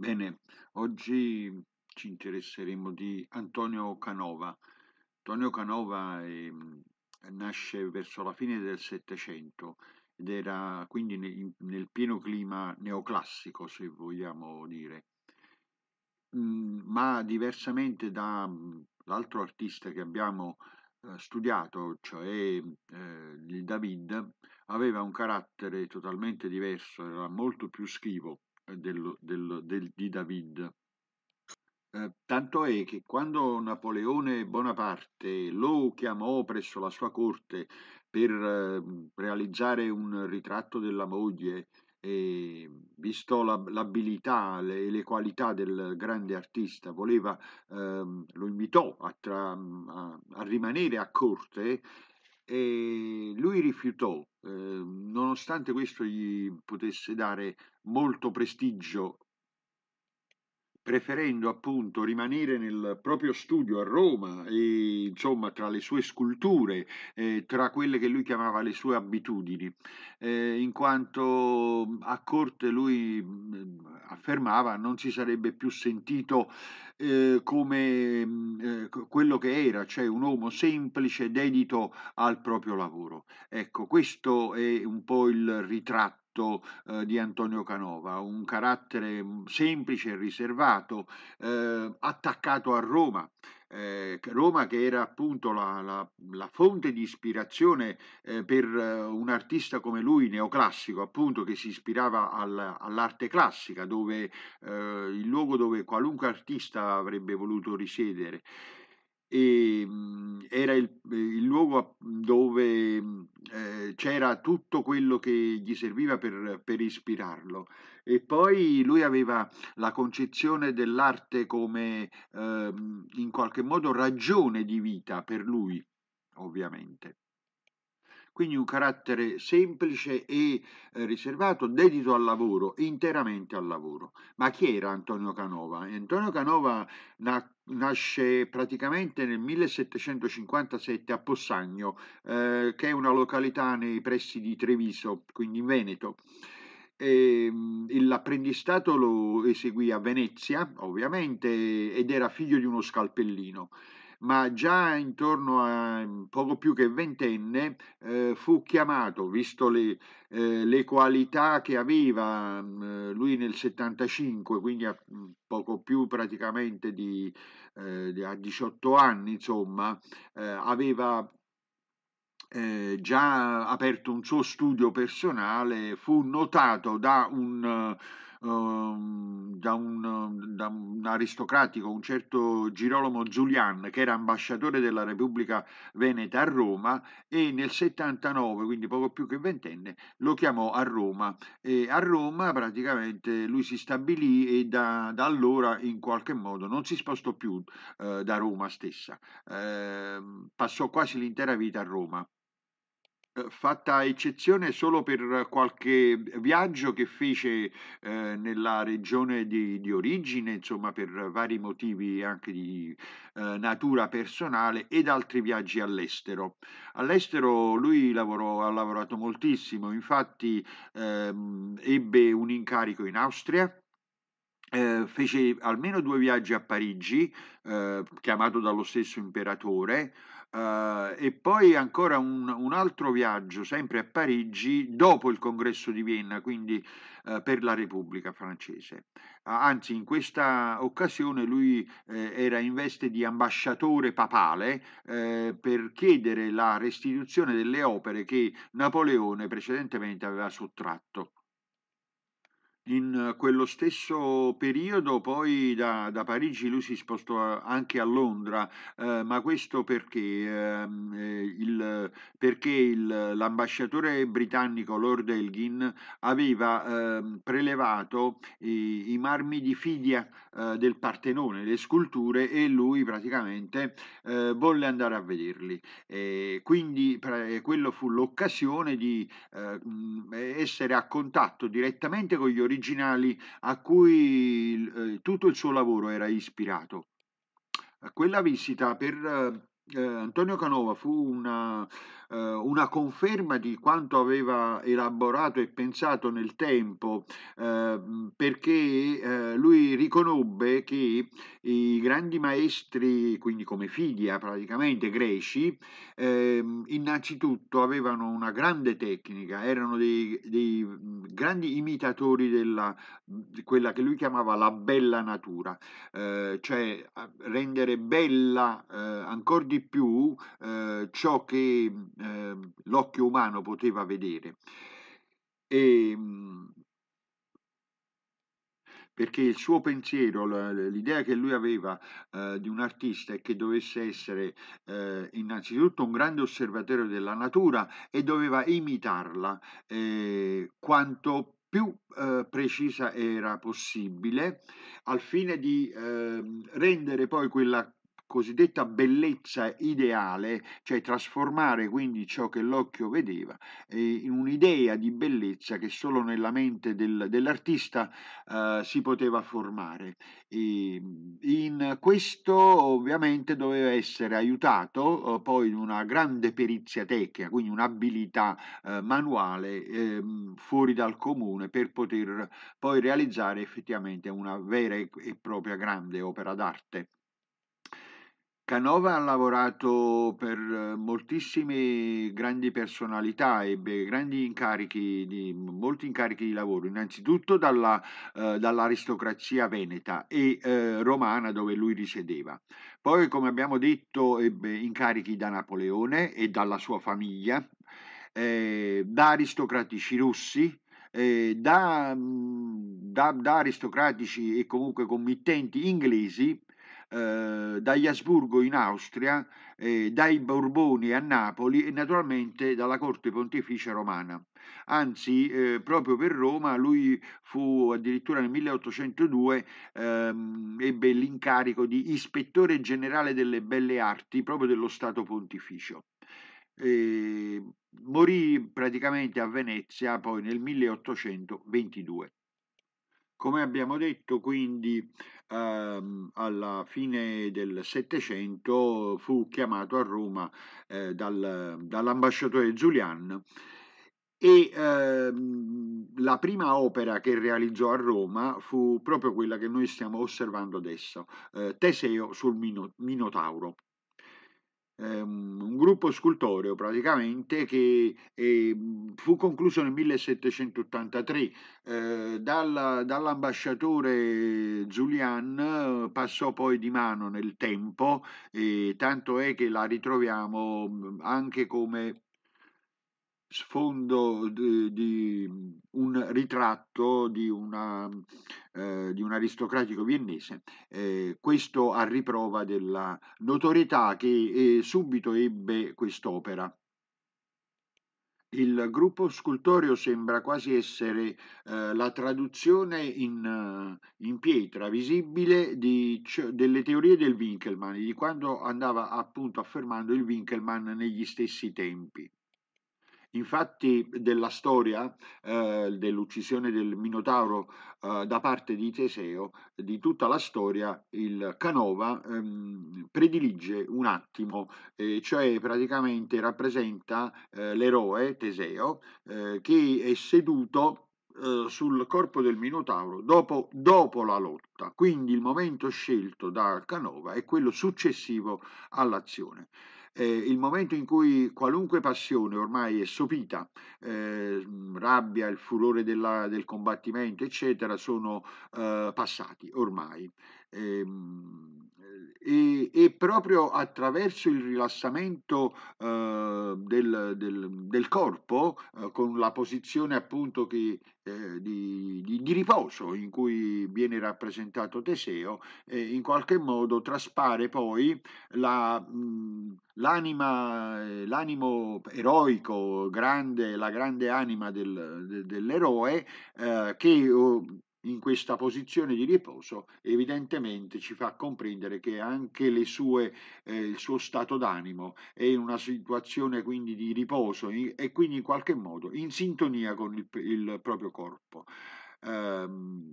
Bene, oggi ci interesseremo di Antonio Canova. Antonio Canova eh, nasce verso la fine del Settecento ed era quindi nel, pieno clima neoclassico, se vogliamo dire. Mm, ma diversamente dall'altro mm, artista che abbiamo eh, studiato, cioè eh, il David, aveva un carattere totalmente diverso, era molto più schivo dello, dello, del, di David. Eh, tanto è che quando Napoleone Bonaparte lo chiamò presso la sua corte per eh, realizzare un ritratto della moglie, e visto la, l'abilità e le, le, qualità del grande artista, voleva, ehm, lo invitò a, tra, a, a, rimanere a corte e lui rifiutò, eh, nonostante questo gli potesse dare molto prestigio, preferendo appunto rimanere nel proprio studio a Roma e insomma tra le sue sculture, eh, tra quelle che lui chiamava le sue abitudini, eh, in quanto mm, a corte lui mm, affermava non si sarebbe più sentito eh, come mm, eh, quello che era, cioè un uomo semplice dedito al proprio lavoro. Ecco, questo è un po' il ritratto scritto eh, di Antonio Canova, un carattere mm, semplice e riservato, eh, attaccato a Roma. Eh, Roma che era appunto la, la, la fonte di ispirazione eh, per eh, un artista come lui neoclassico appunto che si ispirava al, all'arte classica dove eh, il luogo dove qualunque artista avrebbe voluto risiedere e mhmm, era il, il luogo mhmm, dove mhmm, eh, c'era tutto quello che gli serviva per, per, ispirarlo. E poi lui aveva la concezione dell'arte come eh, in qualche modo ragione di vita per lui, ovviamente quindi un carattere semplice e eh, riservato, dedito al lavoro, interamente al lavoro. Ma chi era Antonio Canova? Antonio Canova na- nasce praticamente nel 1757 a Possagno, eh, che è una località nei pressi di Treviso, quindi in Veneto. E, ehm, l'apprendistato lo eseguì a Venezia, ovviamente, ed era figlio di uno scalpellino ma già intorno a mm, poco più che ventenne eh, fu chiamato, visto le, eh, le qualità che aveva eh, lui nel 75, quindi a mm, poco più praticamente di, eh, di a 18 anni, insomma, eh, aveva eh, già aperto un suo studio personale, fu notato da un um, da, un, ehm, da, un, aristocratico, un certo Girolamo Zulian, che era ambasciatore della Repubblica Veneta a Roma e nel 79, quindi poco più che ventenne, lo chiamò a Roma. E a Roma praticamente lui si stabilì e da, da allora in qualche modo non si spostò più eh, da Roma stessa, eh, passò quasi l'intera vita a Roma fatta eccezione solo per qualche viaggio che fece eh, nella regione di, di, origine, insomma per vari motivi anche di eh, natura personale ed altri viaggi all'estero. All'estero lui lavorò, ha lavorato moltissimo, infatti ehm, ebbe un incarico in Austria, eh, fece almeno due viaggi a Parigi, eh, chiamato dallo stesso imperatore, eh, e poi ancora un, un, altro viaggio, sempre a Parigi, dopo il congresso di Vienna, quindi eh, per la Repubblica francese. Anzi, in questa occasione lui eh, era in veste di ambasciatore papale eh, per chiedere la restituzione delle opere che Napoleone precedentemente aveva sottratto in quello stesso periodo poi da, da Parigi lui si spostò anche a Londra, eh, ma questo perché? Ehm, eh, il, perché il, l'ambasciatore britannico Lord Elgin aveva eh, prelevato i, i, marmi di Fidia eh, del Partenone, le sculture, e lui praticamente eh, volle andare a vederli. E quindi pre- quello fu l'occasione di eh, essere a contatto direttamente con gli originali originali a cui eh, tutto il suo lavoro era ispirato. Quella visita per eh, Antonio Canova fu una, eh, una conferma di quanto aveva elaborato e pensato nel tempo, eh, perché eh, lui riconobbe che i grandi maestri, quindi come figlia praticamente greci, ehm, innanzitutto avevano una grande tecnica, erano dei, dei grandi imitatori della, di quella che lui chiamava la bella natura, eh, cioè rendere bella eh, ancora di più eh, ciò che eh, l'occhio umano poteva vedere. E, ehm, perché il suo pensiero, l'idea che lui aveva eh, di un artista è che dovesse essere eh, innanzitutto un grande osservatore della natura e doveva imitarla eh, quanto più eh, precisa era possibile al fine di ehm, rendere poi quella cosiddetta bellezza ideale, cioè trasformare quindi ciò che l'occhio vedeva eh, in un'idea di bellezza che solo nella mente del, dell'artista eh, si poteva formare. E in questo ovviamente doveva essere aiutato eh, poi una grande perizia tecnica, quindi un'abilità eh, manuale ehm, fuori dal comune per poter poi realizzare effettivamente una vera e propria grande opera d'arte. Canova ha lavorato per eh, moltissime grandi personalità, ebbe grandi incarichi di, molti incarichi di lavoro, innanzitutto dalla, eh, dall'aristocrazia veneta e eh, romana dove lui risiedeva. Poi, come abbiamo detto, ebbe incarichi da Napoleone e dalla sua famiglia, eh, da aristocratici russi, eh, da, mm, da, da, aristocratici e comunque committenti inglesi eh, dagli Asburgo in Austria, eh, dai Borboni a Napoli e naturalmente dalla corte pontificia romana. Anzi, eh, proprio per Roma lui fu addirittura nel 1802 ehm, ebbe l'incarico di ispettore generale delle belle arti proprio dello Stato pontificio. morì praticamente a Venezia poi nel 1822. Come abbiamo detto quindi ehm, alla fine del Settecento fu chiamato a Roma eh, dal, dall'ambasciatore Giulian e ehm, la prima opera che realizzò a Roma fu proprio quella che noi stiamo osservando adesso, eh, Teseo sul Minotauro. Ehm, un gruppo scultoreo praticamente che eh, fu concluso nel 1783 eh, dal, dall'ambasciatore Zulian eh, passò poi di mano nel tempo eh, tanto è che la ritroviamo mm, anche come sfondo di, di, mm, un ritratto di, una, eh, di un aristocratico viennese, eh, questo a riprova della notorietà che eh, subito ebbe quest'opera. Il gruppo scultoreo sembra quasi essere eh, la traduzione in, in pietra visibile di, delle teorie del Winkelmann, di quando andava appunto affermando il Winkelmann negli stessi tempi. Infatti della storia eh, dell'uccisione del Minotauro eh, da parte di Teseo, di tutta la storia, il Canova ehm, predilige un attimo, eh, cioè praticamente rappresenta eh, l'eroe Teseo eh, che è seduto eh, sul corpo del Minotauro dopo, dopo, la lotta, quindi il momento scelto da Canova è quello successivo all'azione eh, il momento in cui qualunque passione ormai è sopita, eh, mm, rabbia, il furore della, del combattimento, eccetera, sono eh, passati ormai. Ehm, e, e, proprio attraverso il rilassamento eh, del, del, del, corpo, eh, con la posizione appunto che, eh, di, di, di, riposo in cui viene rappresentato Teseo, eh, in qualche modo traspare poi la, mh, mm, l'anima, eh, l'animo eroico, grande, la grande anima del, dell'eroe eh, che oh, in questa posizione di riposo evidentemente ci fa comprendere che anche sue, eh, il suo stato d'animo è in una situazione quindi di riposo e quindi in qualche modo in sintonia con il, il proprio corpo. Eh,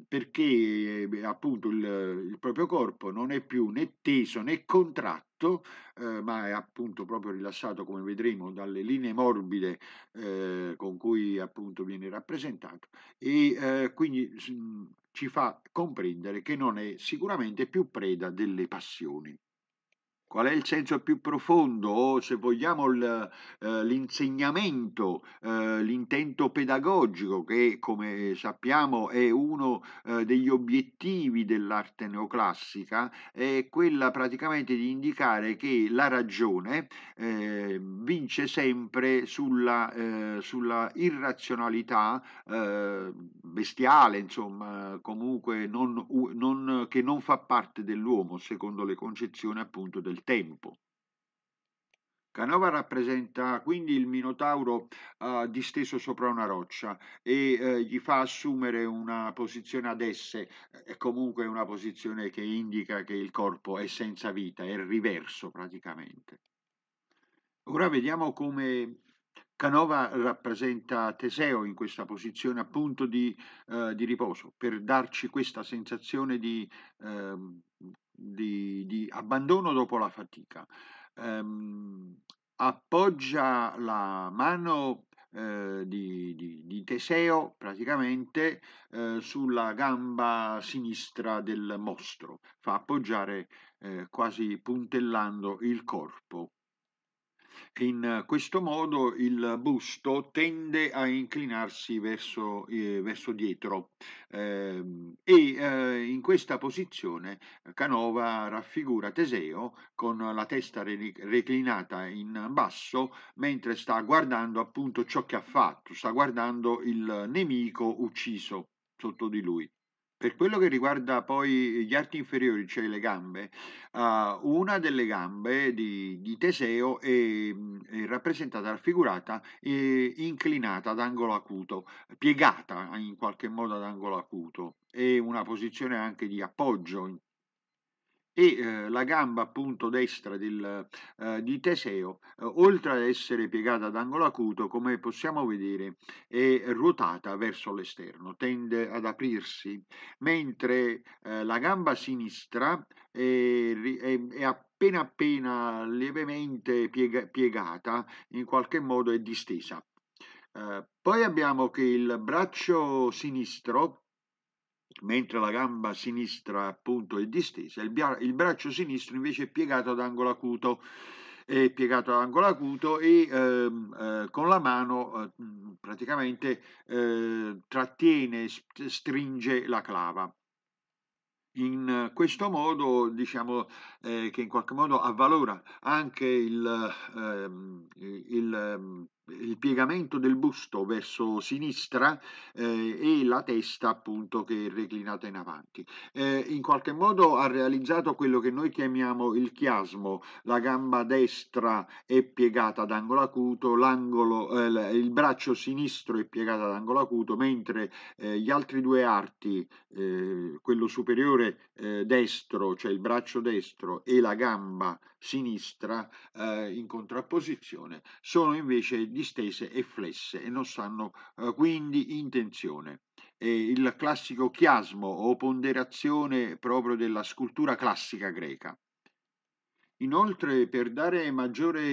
perché eh, appunto il, il proprio corpo non è più né teso né contratto piatto, eh, ma è appunto proprio rilassato, come vedremo, dalle linee morbide eh, con cui appunto viene rappresentato e eh, quindi mh, ci fa comprendere che non è sicuramente più preda delle passioni qual è il senso più profondo o se vogliamo eh, l'insegnamento, eh, l'intento pedagogico che come sappiamo è uno eh, degli obiettivi dell'arte neoclassica, è quella praticamente di indicare che la ragione vince sempre sulla, sulla irrazionalità bestiale, insomma, comunque non, non, che non fa parte dell'uomo secondo le concezioni appunto del tempo. Canova rappresenta quindi il Minotauro eh, disteso sopra una roccia e eh, gli fa assumere una posizione ad esse, eh, comunque una posizione che indica che il corpo è senza vita, è il riverso praticamente. Ora vediamo come Canova rappresenta Teseo in questa posizione appunto di, eh, di riposo, per darci questa sensazione di ehm, di, di abbandono dopo la fatica. Um, appoggia la mano eh, di, di, di, Teseo praticamente eh, sulla gamba sinistra del mostro, fa appoggiare eh, quasi puntellando il corpo in eh, questo modo il busto tende a inclinarsi verso, eh, verso dietro eh, e eh, in questa posizione Canova raffigura Teseo con la testa reclinata in basso mentre sta guardando appunto ciò che ha fatto, sta guardando il nemico ucciso sotto di lui. Per quello che riguarda poi gli arti inferiori, cioè le gambe, uh, una delle gambe di, di Teseo è, mm, è, rappresentata, raffigurata, inclinata ad angolo acuto, piegata in qualche modo ad angolo acuto. È una posizione anche di appoggio e eh, la gamba appunto destra del, eh, di Teseo, eh, oltre ad essere piegata ad angolo acuto, come possiamo vedere, è ruotata verso l'esterno, tende ad aprirsi, mentre eh, la gamba sinistra è, è, è appena appena lievemente piega, piegata, in qualche modo è distesa. Eh, poi abbiamo che il braccio sinistro mentre la gamba sinistra appunto è distesa, il, bra- il braccio sinistro invece è piegato ad angolo acuto è piegato ad angolo acuto e ehm, eh, con la mano eh, praticamente eh, trattiene, st- stringe la clava. In questo modo diciamo eh, che in qualche modo avvalora anche il, ehm, il ehm, il piegamento del busto verso sinistra eh, e la testa appunto che è reclinata in avanti. Eh, in qualche modo ha realizzato quello che noi chiamiamo il chiasmo, la gamba destra è piegata ad angolo acuto, eh, il braccio sinistro è piegato ad angolo acuto, mentre eh, gli altri due arti, eh, quello superiore eh, destro, cioè il braccio destro e la gamba sinistra in contrapposizione, sono invece distese e flesse e non sanno eh, quindi intenzione. È il classico chiasmo o ponderazione proprio della scultura classica greca. Inoltre, per dare maggiore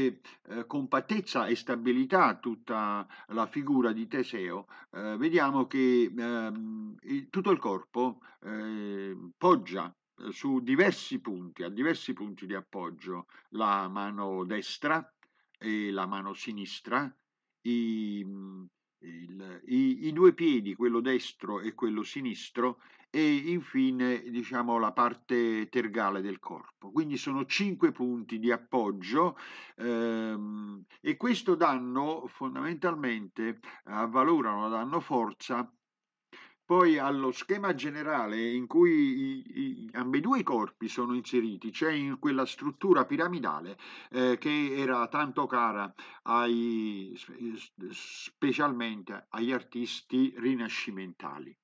eh, compattezza e stabilità a tutta la figura di Teseo, eh, vediamo che eh, tutto il corpo eh, poggia eh, su diversi punti, a diversi punti di appoggio, la mano destra, e la mano sinistra, i, mhmm, il, i, i, due piedi, quello destro e quello sinistro, e infine diciamo, la parte tergale del corpo. Quindi sono cinque punti di appoggio ehm, e questo danno fondamentalmente avvalorano, danno forza poi allo schema generale in cui i, i, ambedue i corpi sono inseriti, c'è cioè in quella struttura piramidale eh, che era tanto cara ai, eh, specialmente agli artisti rinascimentali.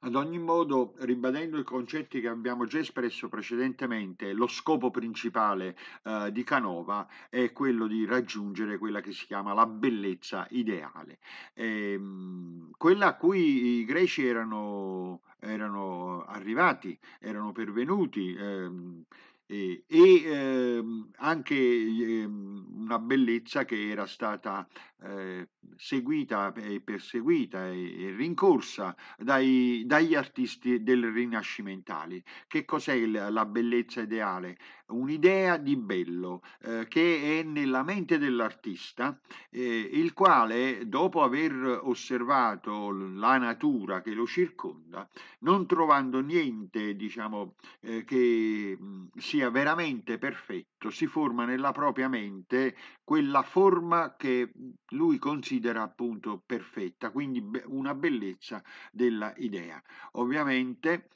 Ad ogni modo, ribadendo i concetti che abbiamo già espresso precedentemente, lo scopo principale eh, di Canova è quello di raggiungere quella che si chiama la bellezza ideale, ehm, quella a cui i greci erano, erano arrivati, erano pervenuti. Ehm, e, e ehm, anche ehm, una bellezza che era stata eh, seguita e perseguita e, e rincorsa dai, dagli artisti del rinascimentale. Che cos'è il, la bellezza ideale? Un'idea di bello eh, che è nella mente dell'artista, eh, il quale, dopo aver osservato la natura che lo circonda, non trovando niente diciamo, eh, che mm, sia veramente perfetto, oggetto si forma nella propria mente quella forma che lui considera appunto perfetta, quindi una bellezza della idea. Ovviamente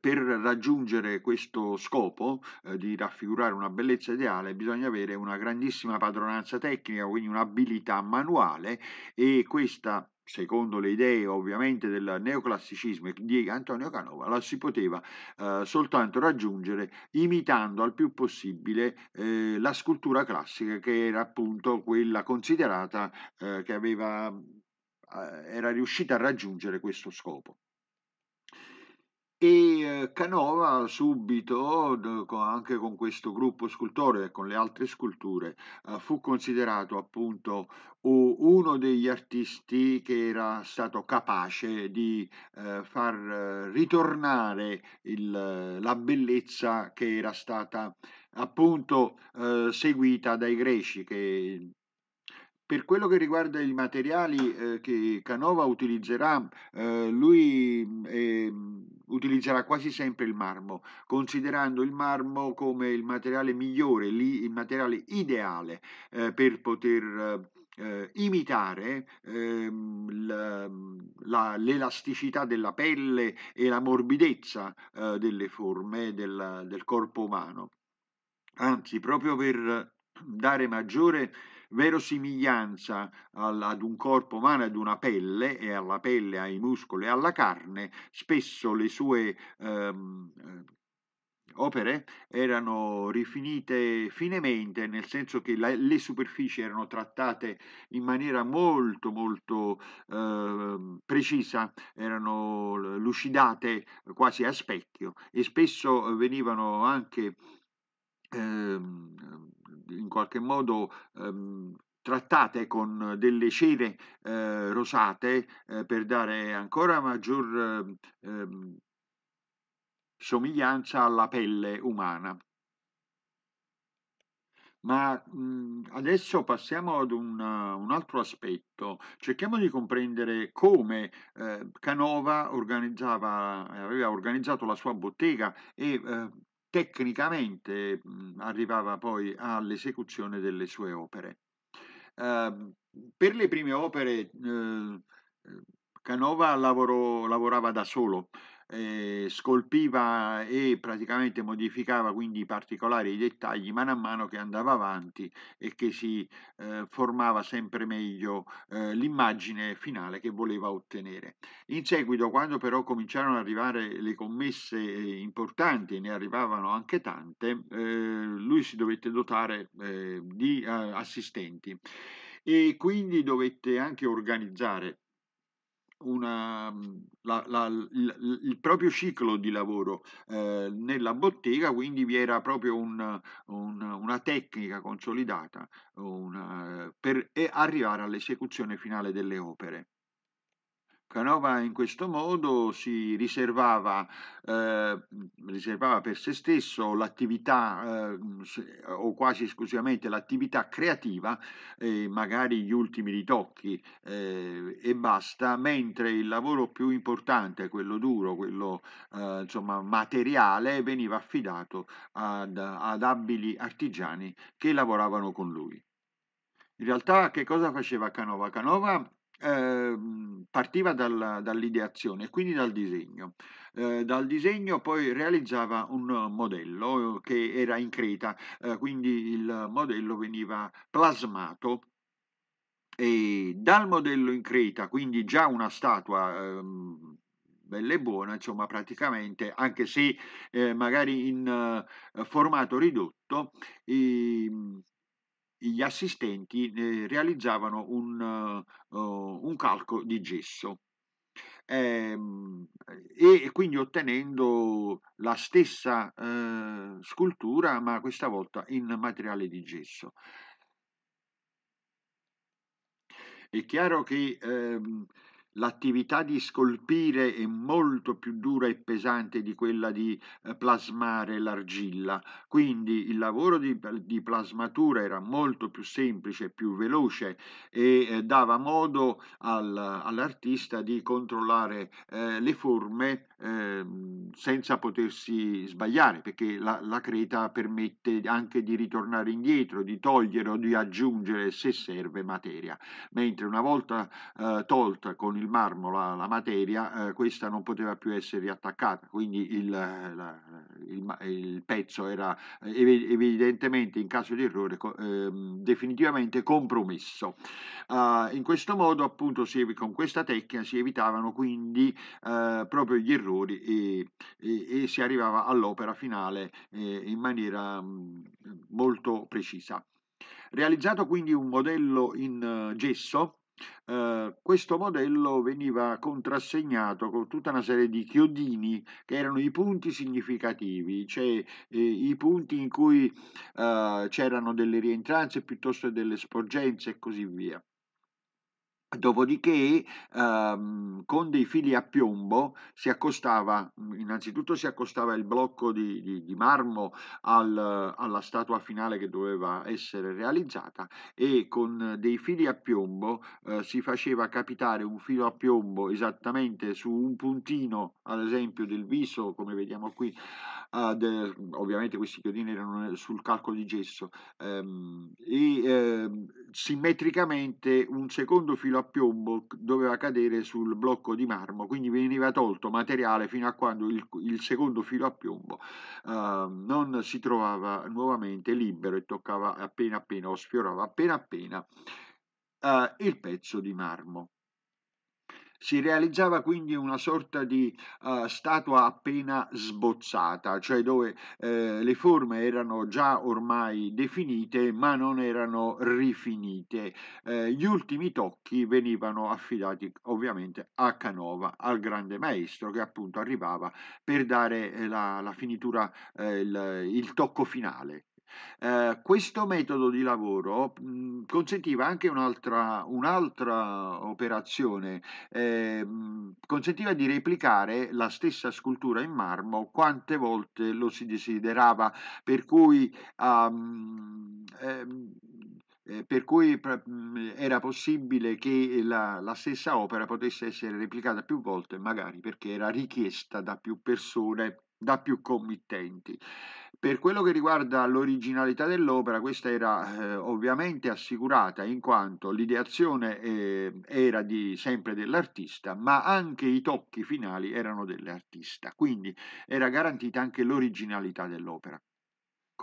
per raggiungere questo scopo eh, di raffigurare una bellezza ideale bisogna avere una grandissima padronanza tecnica, quindi un'abilità manuale e questa secondo le idee ovviamente del neoclassicismo e di Antonio Canova, la si poteva eh, soltanto raggiungere imitando al più possibile eh, la scultura classica che era appunto quella considerata eh, che aveva, eh, era riuscita a raggiungere questo scopo. E eh, Canova subito, anche con questo gruppo scultore e con le altre sculture, eh, fu considerato appunto uno degli artisti che era stato capace di eh, far ritornare il, la bellezza che era stata appunto seguita dai greci, che per quello che riguarda i materiali eh, che Canova utilizzerà, eh, lui eh, utilizzerà quasi sempre il marmo, considerando il marmo come il materiale migliore, il materiale ideale eh, per poter eh, eh, imitare ehm, mm, l'elasticità della pelle e la morbidezza delle forme del, del corpo umano. Anzi, proprio per dare maggiore verosimiglianza ad un corpo umano, ad una pelle, e alla pelle, ai muscoli, e alla carne, spesso le sue ehm, opere erano rifinite finemente, nel senso che la, le superfici erano trattate in maniera molto molto eh, precisa, erano lucidate quasi a specchio e spesso venivano anche Ehm, in qualche modo ehm, trattate con delle cere eh, rosate eh, per dare ancora maggior ehm, somiglianza alla pelle umana. Ma mh, mhmm, adesso passiamo ad un, uh, un, altro aspetto. Cerchiamo di comprendere come eh, Canova organizzava, aveva organizzato la sua bottega e eh, tecnicamente mhmm, arrivava poi all'esecuzione delle sue opere. Uh, per le prime opere uh, Canova lavorò, lavorava da solo, eh, scolpiva e praticamente modificava quindi i particolari i dettagli mano a mano che andava avanti e che si eh, formava sempre meglio eh, l'immagine finale che voleva ottenere. In seguito, quando però cominciarono ad arrivare le commesse eh, importanti, ne arrivavano anche tante, ehm, lui si dovette dotare ehm, di eh, assistenti e quindi dovette anche organizzare una, mhmm, la, la, il, il, proprio ciclo di lavoro eh, nella bottega, quindi vi era proprio un, un, una tecnica consolidata una, per arrivare all'esecuzione finale delle opere. Canova ecco, in questo modo si riservava, eh, riservava per se stesso l'attività eh, o quasi esclusivamente l'attività creativa, eh, magari gli ultimi ritocchi eh, e basta, mentre il lavoro più importante, quello duro, quello eh, insomma, materiale, veniva affidato ad, ad abili artigiani che lavoravano con lui. In realtà che cosa faceva Canova? Canova Ehm, partiva dal, dall'ideazione, quindi dal disegno. Eh, dal disegno poi realizzava un modello eh, che era in creta, eh, quindi il modello veniva plasmato e dal modello in creta, quindi già una statua ehm, bella e buona, insomma praticamente, anche se eh, magari in eh, formato ridotto, ehm, gli assistenti eh, realizzavano un, eh, uh, un, calco di gesso eh, e quindi ottenendo la stessa eh, scultura ma questa volta in materiale di gesso. È chiaro che ehm, l'attività di scolpire è molto più dura e pesante di quella di eh, plasmare l'argilla, quindi il lavoro di, di plasmatura era molto più semplice, più veloce e eh, dava modo al, all'artista di controllare eh, le forme ehm, senza potersi sbagliare, perché la, la creta permette anche di ritornare indietro, di togliere o di aggiungere se serve materia, mentre una volta eh, tolta con il il marmo, la, la materia, eh, questa non poteva più essere riattaccata, quindi il, eh, la, il, il pezzo era eh, evidentemente in caso di errore eh, definitivamente compromesso. Eh, in questo modo appunto si, con questa tecnica si evitavano quindi eh, proprio gli errori e, e, e si arrivava all'opera finale in maniera mh, mm, molto precisa. Realizzato quindi un modello in gesso, Ehm, questo modello veniva contrassegnato con tutta una serie di chiodini che erano i punti significativi, cioè eh, i punti in cui eh, c'erano delle rientranze piuttosto che delle sporgenze e così via. Dopodiché, ehm, con dei fili a piombo, si accostava, mm, innanzitutto si accostava il blocco di, di, di marmo al, alla statua finale che doveva essere realizzata e con dei fili a piombo eh, si faceva capitare un filo a piombo esattamente su un puntino, ad esempio, del viso, come vediamo qui, ah, de, ovviamente questi chiodini erano sul calco di gesso, ehm, e ehm, simmetricamente un secondo filo a piombo doveva cadere sul blocco di marmo, quindi veniva tolto materiale fino a quando il, il secondo filo a piombo ehm, non si trovava nuovamente libero e toccava appena appena o sfiorava appena appena Uh, il pezzo di marmo. Si realizzava quindi una sorta di uh, statua appena sbozzata, cioè dove eh, le forme erano già ormai definite ma non erano rifinite. Eh, gli ultimi tocchi venivano affidati ovviamente a Canova, al grande maestro che appunto arrivava per dare eh, la, la finitura, eh, il, il tocco finale. Eh, questo metodo di lavoro mh, consentiva anche un'altra, un'altra operazione, eh, mh, consentiva di replicare la stessa scultura in marmo quante volte lo si desiderava, per cui um, eh, per cui era possibile che la, la, stessa opera potesse essere replicata più volte, magari perché era richiesta da più persone da più committenti. Per quello che riguarda l'originalità dell'opera, questa era eh, ovviamente assicurata in quanto l'ideazione eh, era di, sempre dell'artista, ma anche i tocchi finali erano dell'artista, quindi era garantita anche l'originalità dell'opera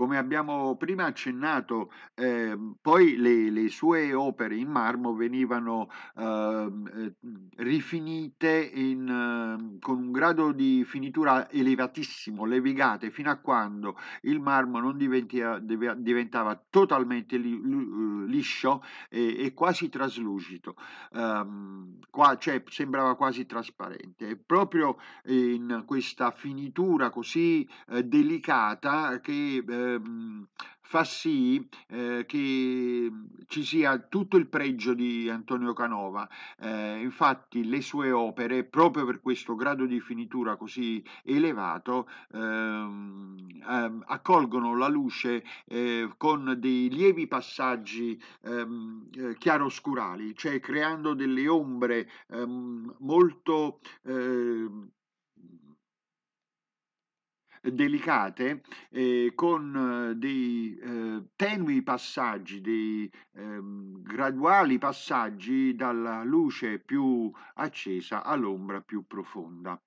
come abbiamo prima accennato, eh, poi le, le, sue opere in marmo venivano ehm, eh, rifinite in, ehm, con un grado di finitura elevatissimo, levigate, fino a quando il marmo non diventia, diventava totalmente li, eh, liscio e, e, quasi traslucido, um, qua, cioè sembrava quasi trasparente. E proprio in questa finitura così eh, delicata che eh, Ehm, fa sì ehm, che mhmm, ci sia tutto il pregio di Antonio Canova. Eh, infatti le sue opere, proprio per questo grado di finitura così elevato, ehm, accolgono la luce eh, con dei lievi passaggi eh, chiaroscurali, cioè creando delle ombre molto delicate eh, con eh, dei eh, tenui passaggi, dei ehm, graduali passaggi dalla luce più accesa all'ombra più profonda.